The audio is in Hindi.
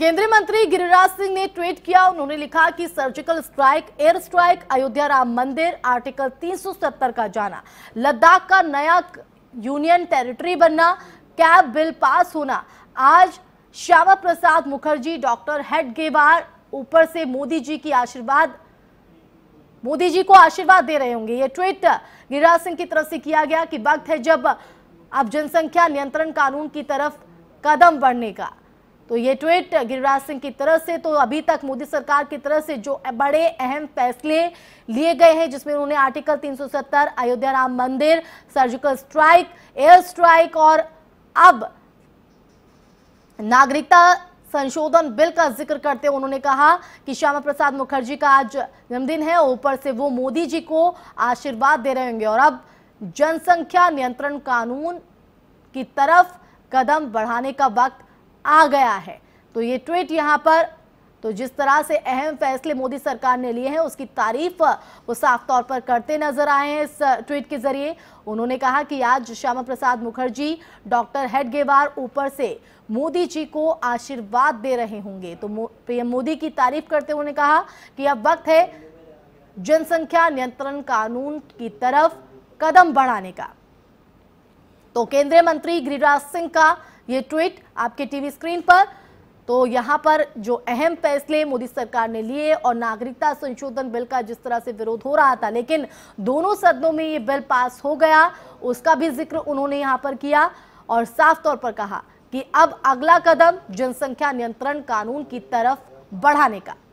केंद्रीय मंत्री गिरिराज सिंह ने ट्वीट किया उन्होंने लिखा कि surgical strike air strike Ayodhya Ram मंदिर आर्टिकल 370 का जाना लद्दाख का नया यूनियन टेरिटरी बनना कैब बिल पास होना आज श्यामा प्रसाद मुखर्जी डॉक्टर गेवार ऊपर से मोदी जी की आशीर्वाद मोदी जी को आशीर्वाद दे रहे होंगे ये ट्वीट गिरिराज सिंह की तरफ से किया गया कि वक्त है जब अब जनसंख्या नियंत्रण कानून की तरफ कदम बढ़ने का तो ये ट्वीट गिरिराज सिंह की तरफ से तो अभी तक मोदी सरकार की तरफ से जो बड़े अहम फैसले लिए गए हैं जिसमें उन्होंने आर्टिकल 370 अयोध्या राम मंदिर सर्जिकल स्ट्राइक एयर स्ट्राइक और अब नागरिकता संशोधन बिल का जिक्र करते हुए उन्होंने कहा कि श्यामा प्रसाद मुखर्जी का आज जन्मदिन है ऊपर से वो मोदी जी को आशीर्वाद दे रहे होंगे और अब जनसंख्या नियंत्रण कानून की तरफ कदम बढ़ाने का वक्त आ गया है तो ये ट्वीट यहाँ पर तो जिस तरह से अहम फैसले मोदी सरकार ने लिए हैं उसकी तारीफ वो साफ तौर पर करते नजर आए हैं इस ट्वीट के जरिए उन्होंने कहा कि आज श्यामा प्रसाद मुखर्जी डॉक्टर हेडगेवार ऊपर से मोदी जी को आशीर्वाद दे रहे होंगे तो पीएम मोदी की तारीफ करते हुए कहा कि अब वक्त है जनसंख्या नियंत्रण कानून की तरफ कदम बढ़ाने का तो केंद्रीय मंत्री गिरिराज सिंह का ये ट्वीट आपके टीवी स्क्रीन पर तो यहां पर जो अहम फैसले मोदी सरकार ने लिए और नागरिकता संशोधन बिल का जिस तरह से विरोध हो रहा था लेकिन दोनों सदनों में ये बिल पास हो गया उसका भी जिक्र उन्होंने यहां पर किया और साफ तौर पर कहा कि अब अगला कदम जनसंख्या नियंत्रण कानून की तरफ बढ़ाने का